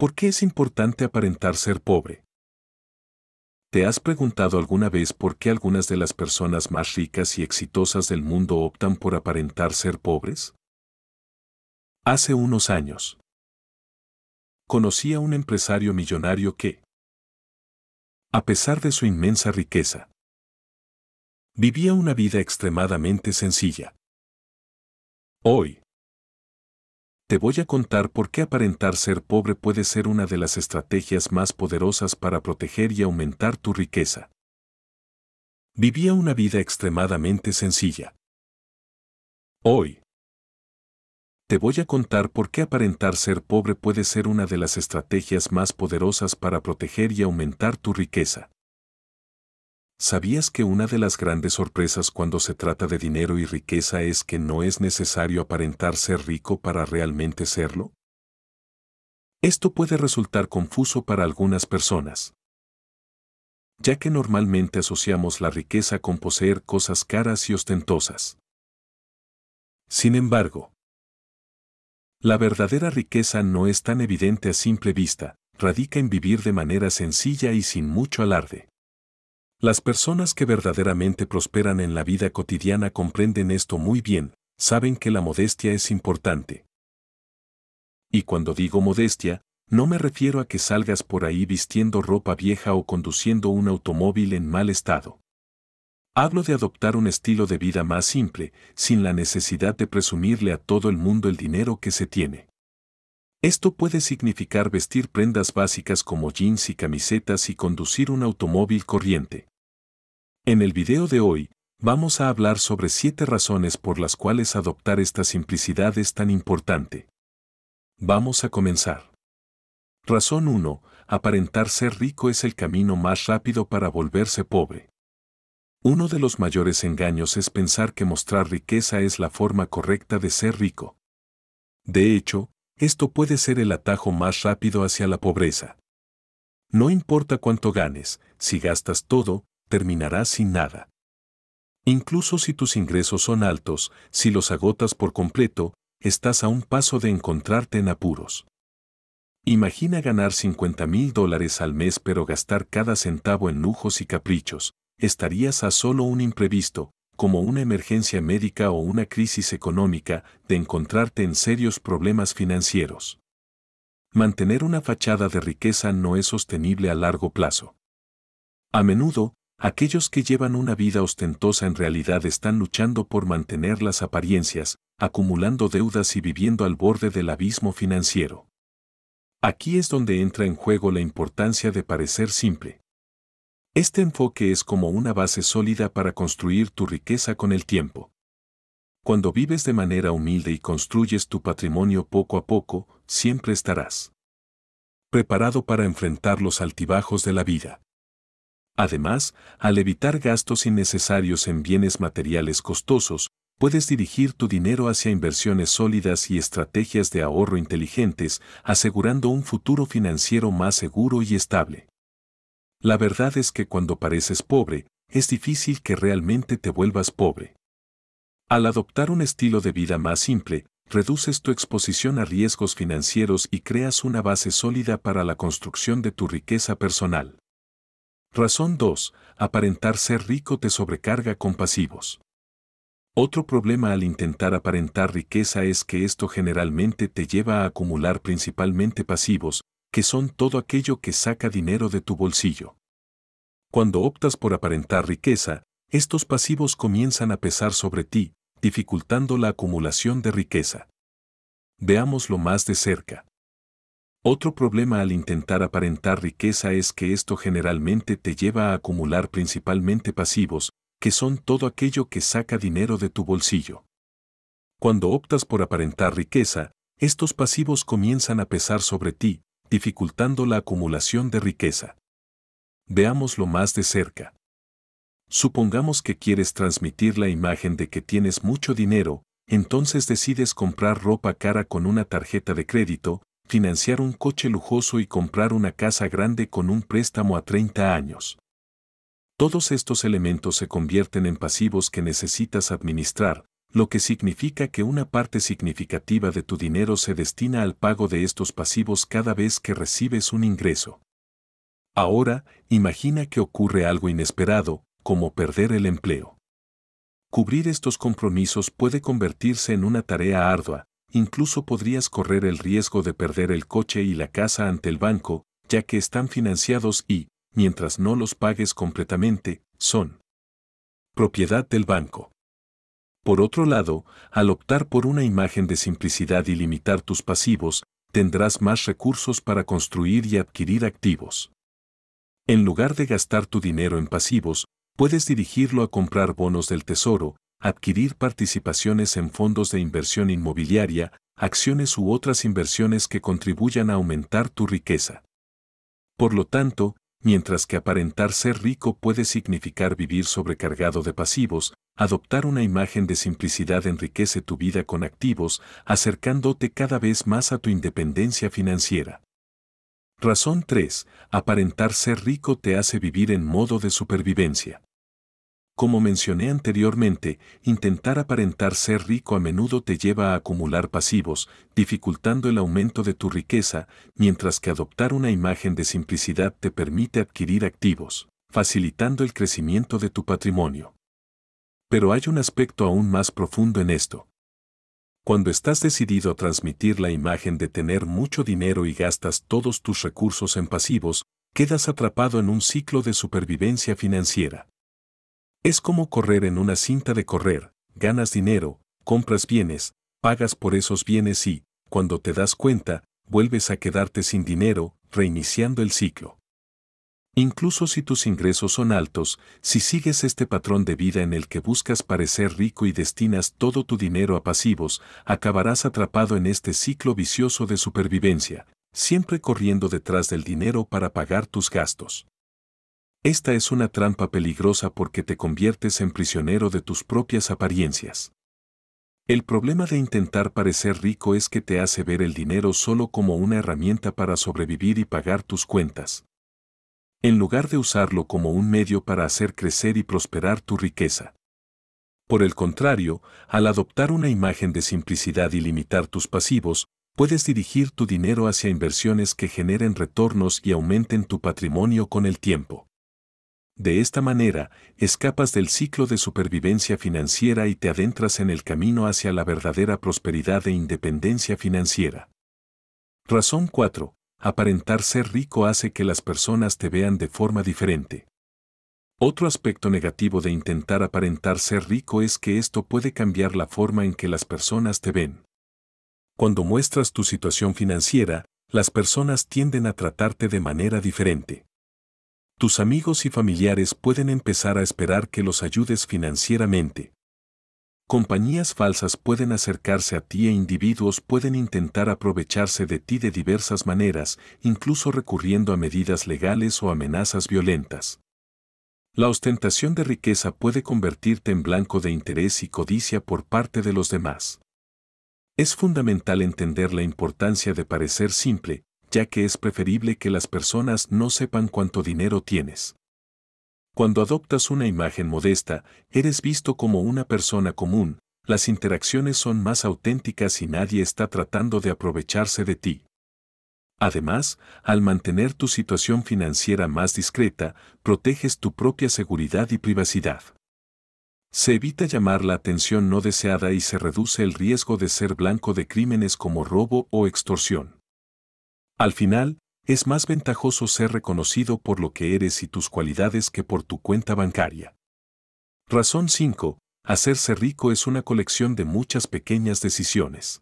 ¿Por qué es importante aparentar ser pobre? ¿Te has preguntado alguna vez por qué algunas de las personas más ricas y exitosas del mundo optan por aparentar ser pobres? Hace unos años, conocí a un empresario millonario que, a pesar de su inmensa riqueza, vivía una vida extremadamente sencilla. Hoy, te voy a contar por qué aparentar ser pobre puede ser una de las estrategias más poderosas para proteger y aumentar tu riqueza. Vivía una vida extremadamente sencilla. Hoy. Te voy a contar por qué aparentar ser pobre puede ser una de las estrategias más poderosas para proteger y aumentar tu riqueza. ¿Sabías que una de las grandes sorpresas cuando se trata de dinero y riqueza es que no es necesario aparentar ser rico para realmente serlo? Esto puede resultar confuso para algunas personas, ya que normalmente asociamos la riqueza con poseer cosas caras y ostentosas. Sin embargo, la verdadera riqueza no es tan evidente a simple vista, radica en vivir de manera sencilla y sin mucho alarde. Las personas que verdaderamente prosperan en la vida cotidiana comprenden esto muy bien, saben que la modestia es importante. Y cuando digo modestia, no me refiero a que salgas por ahí vistiendo ropa vieja o conduciendo un automóvil en mal estado. Hablo de adoptar un estilo de vida más simple, sin la necesidad de presumirle a todo el mundo el dinero que se tiene. Esto puede significar vestir prendas básicas como jeans y camisetas y conducir un automóvil corriente. En el video de hoy, vamos a hablar sobre siete razones por las cuales adoptar esta simplicidad es tan importante. Vamos a comenzar. Razón 1. Aparentar ser rico es el camino más rápido para volverse pobre. Uno de los mayores engaños es pensar que mostrar riqueza es la forma correcta de ser rico. De hecho, esto puede ser el atajo más rápido hacia la pobreza. No importa cuánto ganes, si gastas todo, terminarás sin nada. Incluso si tus ingresos son altos, si los agotas por completo, estás a un paso de encontrarte en apuros. Imagina ganar 50 mil dólares al mes pero gastar cada centavo en lujos y caprichos, estarías a solo un imprevisto, como una emergencia médica o una crisis económica, de encontrarte en serios problemas financieros. Mantener una fachada de riqueza no es sostenible a largo plazo. A menudo, Aquellos que llevan una vida ostentosa en realidad están luchando por mantener las apariencias, acumulando deudas y viviendo al borde del abismo financiero. Aquí es donde entra en juego la importancia de parecer simple. Este enfoque es como una base sólida para construir tu riqueza con el tiempo. Cuando vives de manera humilde y construyes tu patrimonio poco a poco, siempre estarás preparado para enfrentar los altibajos de la vida. Además, al evitar gastos innecesarios en bienes materiales costosos, puedes dirigir tu dinero hacia inversiones sólidas y estrategias de ahorro inteligentes, asegurando un futuro financiero más seguro y estable. La verdad es que cuando pareces pobre, es difícil que realmente te vuelvas pobre. Al adoptar un estilo de vida más simple, reduces tu exposición a riesgos financieros y creas una base sólida para la construcción de tu riqueza personal. Razón 2. Aparentar ser rico te sobrecarga con pasivos. Otro problema al intentar aparentar riqueza es que esto generalmente te lleva a acumular principalmente pasivos, que son todo aquello que saca dinero de tu bolsillo. Cuando optas por aparentar riqueza, estos pasivos comienzan a pesar sobre ti, dificultando la acumulación de riqueza. Veámoslo más de cerca. Otro problema al intentar aparentar riqueza es que esto generalmente te lleva a acumular principalmente pasivos, que son todo aquello que saca dinero de tu bolsillo. Cuando optas por aparentar riqueza, estos pasivos comienzan a pesar sobre ti, dificultando la acumulación de riqueza. Veámoslo más de cerca. Supongamos que quieres transmitir la imagen de que tienes mucho dinero, entonces decides comprar ropa cara con una tarjeta de crédito, financiar un coche lujoso y comprar una casa grande con un préstamo a 30 años. Todos estos elementos se convierten en pasivos que necesitas administrar, lo que significa que una parte significativa de tu dinero se destina al pago de estos pasivos cada vez que recibes un ingreso. Ahora, imagina que ocurre algo inesperado, como perder el empleo. Cubrir estos compromisos puede convertirse en una tarea ardua, incluso podrías correr el riesgo de perder el coche y la casa ante el banco, ya que están financiados y, mientras no los pagues completamente, son propiedad del banco. Por otro lado, al optar por una imagen de simplicidad y limitar tus pasivos, tendrás más recursos para construir y adquirir activos. En lugar de gastar tu dinero en pasivos, puedes dirigirlo a comprar bonos del tesoro, adquirir participaciones en fondos de inversión inmobiliaria, acciones u otras inversiones que contribuyan a aumentar tu riqueza. Por lo tanto, mientras que aparentar ser rico puede significar vivir sobrecargado de pasivos, adoptar una imagen de simplicidad enriquece tu vida con activos, acercándote cada vez más a tu independencia financiera. Razón 3. Aparentar ser rico te hace vivir en modo de supervivencia. Como mencioné anteriormente, intentar aparentar ser rico a menudo te lleva a acumular pasivos, dificultando el aumento de tu riqueza, mientras que adoptar una imagen de simplicidad te permite adquirir activos, facilitando el crecimiento de tu patrimonio. Pero hay un aspecto aún más profundo en esto. Cuando estás decidido a transmitir la imagen de tener mucho dinero y gastas todos tus recursos en pasivos, quedas atrapado en un ciclo de supervivencia financiera. Es como correr en una cinta de correr, ganas dinero, compras bienes, pagas por esos bienes y, cuando te das cuenta, vuelves a quedarte sin dinero, reiniciando el ciclo. Incluso si tus ingresos son altos, si sigues este patrón de vida en el que buscas parecer rico y destinas todo tu dinero a pasivos, acabarás atrapado en este ciclo vicioso de supervivencia, siempre corriendo detrás del dinero para pagar tus gastos. Esta es una trampa peligrosa porque te conviertes en prisionero de tus propias apariencias. El problema de intentar parecer rico es que te hace ver el dinero solo como una herramienta para sobrevivir y pagar tus cuentas. En lugar de usarlo como un medio para hacer crecer y prosperar tu riqueza. Por el contrario, al adoptar una imagen de simplicidad y limitar tus pasivos, puedes dirigir tu dinero hacia inversiones que generen retornos y aumenten tu patrimonio con el tiempo. De esta manera, escapas del ciclo de supervivencia financiera y te adentras en el camino hacia la verdadera prosperidad e independencia financiera. Razón 4. Aparentar ser rico hace que las personas te vean de forma diferente. Otro aspecto negativo de intentar aparentar ser rico es que esto puede cambiar la forma en que las personas te ven. Cuando muestras tu situación financiera, las personas tienden a tratarte de manera diferente tus amigos y familiares pueden empezar a esperar que los ayudes financieramente. Compañías falsas pueden acercarse a ti e individuos pueden intentar aprovecharse de ti de diversas maneras, incluso recurriendo a medidas legales o amenazas violentas. La ostentación de riqueza puede convertirte en blanco de interés y codicia por parte de los demás. Es fundamental entender la importancia de parecer simple, ya que es preferible que las personas no sepan cuánto dinero tienes. Cuando adoptas una imagen modesta, eres visto como una persona común, las interacciones son más auténticas y nadie está tratando de aprovecharse de ti. Además, al mantener tu situación financiera más discreta, proteges tu propia seguridad y privacidad. Se evita llamar la atención no deseada y se reduce el riesgo de ser blanco de crímenes como robo o extorsión. Al final, es más ventajoso ser reconocido por lo que eres y tus cualidades que por tu cuenta bancaria. Razón 5. Hacerse rico es una colección de muchas pequeñas decisiones.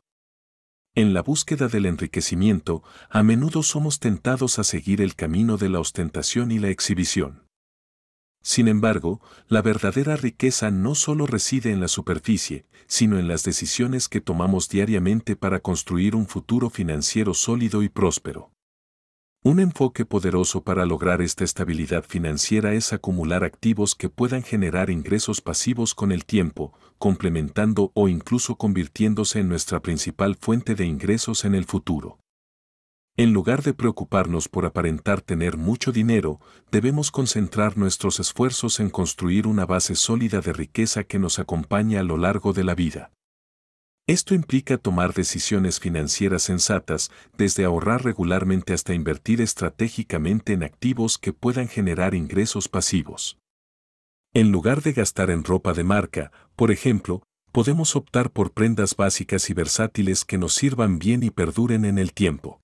En la búsqueda del enriquecimiento, a menudo somos tentados a seguir el camino de la ostentación y la exhibición. Sin embargo, la verdadera riqueza no solo reside en la superficie, sino en las decisiones que tomamos diariamente para construir un futuro financiero sólido y próspero. Un enfoque poderoso para lograr esta estabilidad financiera es acumular activos que puedan generar ingresos pasivos con el tiempo, complementando o incluso convirtiéndose en nuestra principal fuente de ingresos en el futuro. En lugar de preocuparnos por aparentar tener mucho dinero, debemos concentrar nuestros esfuerzos en construir una base sólida de riqueza que nos acompañe a lo largo de la vida. Esto implica tomar decisiones financieras sensatas, desde ahorrar regularmente hasta invertir estratégicamente en activos que puedan generar ingresos pasivos. En lugar de gastar en ropa de marca, por ejemplo, podemos optar por prendas básicas y versátiles que nos sirvan bien y perduren en el tiempo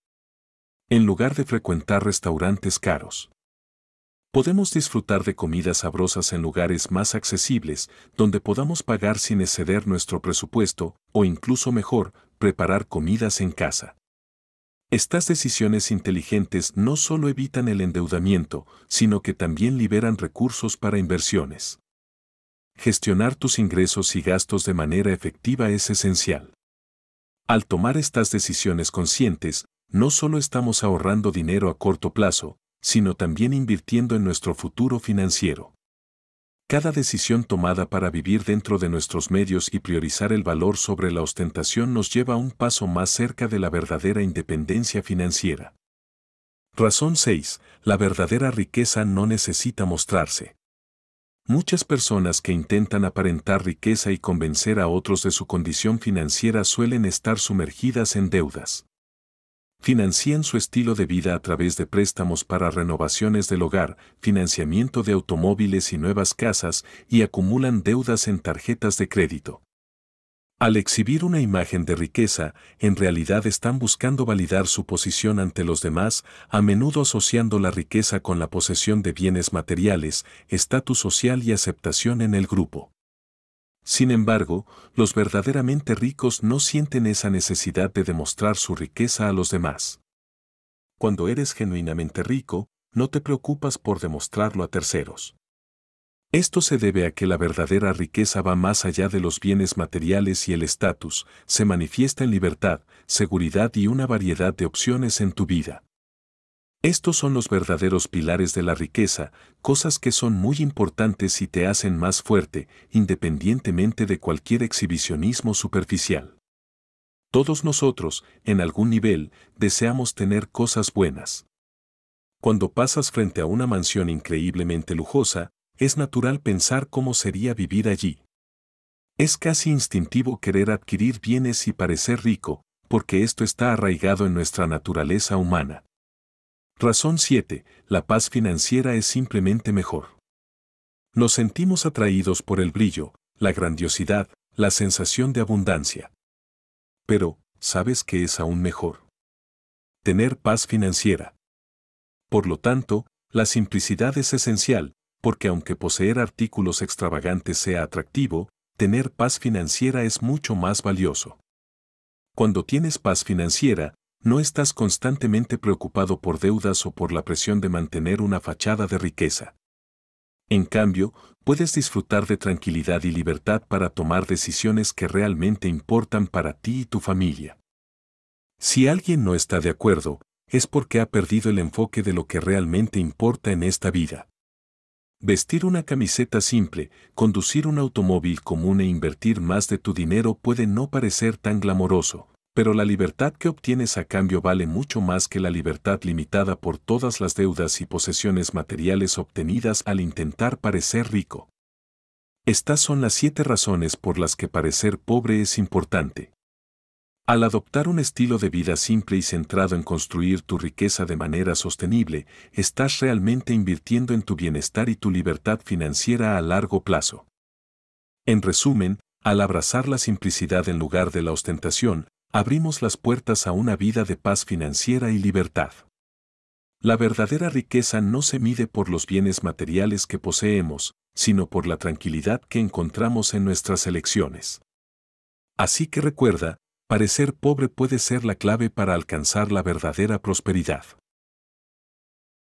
en lugar de frecuentar restaurantes caros. Podemos disfrutar de comidas sabrosas en lugares más accesibles, donde podamos pagar sin exceder nuestro presupuesto, o incluso mejor, preparar comidas en casa. Estas decisiones inteligentes no solo evitan el endeudamiento, sino que también liberan recursos para inversiones. Gestionar tus ingresos y gastos de manera efectiva es esencial. Al tomar estas decisiones conscientes, no solo estamos ahorrando dinero a corto plazo, sino también invirtiendo en nuestro futuro financiero. Cada decisión tomada para vivir dentro de nuestros medios y priorizar el valor sobre la ostentación nos lleva un paso más cerca de la verdadera independencia financiera. Razón 6. La verdadera riqueza no necesita mostrarse. Muchas personas que intentan aparentar riqueza y convencer a otros de su condición financiera suelen estar sumergidas en deudas. Financian su estilo de vida a través de préstamos para renovaciones del hogar, financiamiento de automóviles y nuevas casas y acumulan deudas en tarjetas de crédito. Al exhibir una imagen de riqueza, en realidad están buscando validar su posición ante los demás, a menudo asociando la riqueza con la posesión de bienes materiales, estatus social y aceptación en el grupo. Sin embargo, los verdaderamente ricos no sienten esa necesidad de demostrar su riqueza a los demás. Cuando eres genuinamente rico, no te preocupas por demostrarlo a terceros. Esto se debe a que la verdadera riqueza va más allá de los bienes materiales y el estatus, se manifiesta en libertad, seguridad y una variedad de opciones en tu vida. Estos son los verdaderos pilares de la riqueza, cosas que son muy importantes y te hacen más fuerte, independientemente de cualquier exhibicionismo superficial. Todos nosotros, en algún nivel, deseamos tener cosas buenas. Cuando pasas frente a una mansión increíblemente lujosa, es natural pensar cómo sería vivir allí. Es casi instintivo querer adquirir bienes y parecer rico, porque esto está arraigado en nuestra naturaleza humana. Razón 7. La paz financiera es simplemente mejor. Nos sentimos atraídos por el brillo, la grandiosidad, la sensación de abundancia. Pero, ¿sabes qué es aún mejor? Tener paz financiera. Por lo tanto, la simplicidad es esencial, porque aunque poseer artículos extravagantes sea atractivo, tener paz financiera es mucho más valioso. Cuando tienes paz financiera, no estás constantemente preocupado por deudas o por la presión de mantener una fachada de riqueza. En cambio, puedes disfrutar de tranquilidad y libertad para tomar decisiones que realmente importan para ti y tu familia. Si alguien no está de acuerdo, es porque ha perdido el enfoque de lo que realmente importa en esta vida. Vestir una camiseta simple, conducir un automóvil común e invertir más de tu dinero puede no parecer tan glamoroso, pero la libertad que obtienes a cambio vale mucho más que la libertad limitada por todas las deudas y posesiones materiales obtenidas al intentar parecer rico. Estas son las siete razones por las que parecer pobre es importante. Al adoptar un estilo de vida simple y centrado en construir tu riqueza de manera sostenible, estás realmente invirtiendo en tu bienestar y tu libertad financiera a largo plazo. En resumen, al abrazar la simplicidad en lugar de la ostentación, abrimos las puertas a una vida de paz financiera y libertad. La verdadera riqueza no se mide por los bienes materiales que poseemos, sino por la tranquilidad que encontramos en nuestras elecciones. Así que recuerda, parecer pobre puede ser la clave para alcanzar la verdadera prosperidad.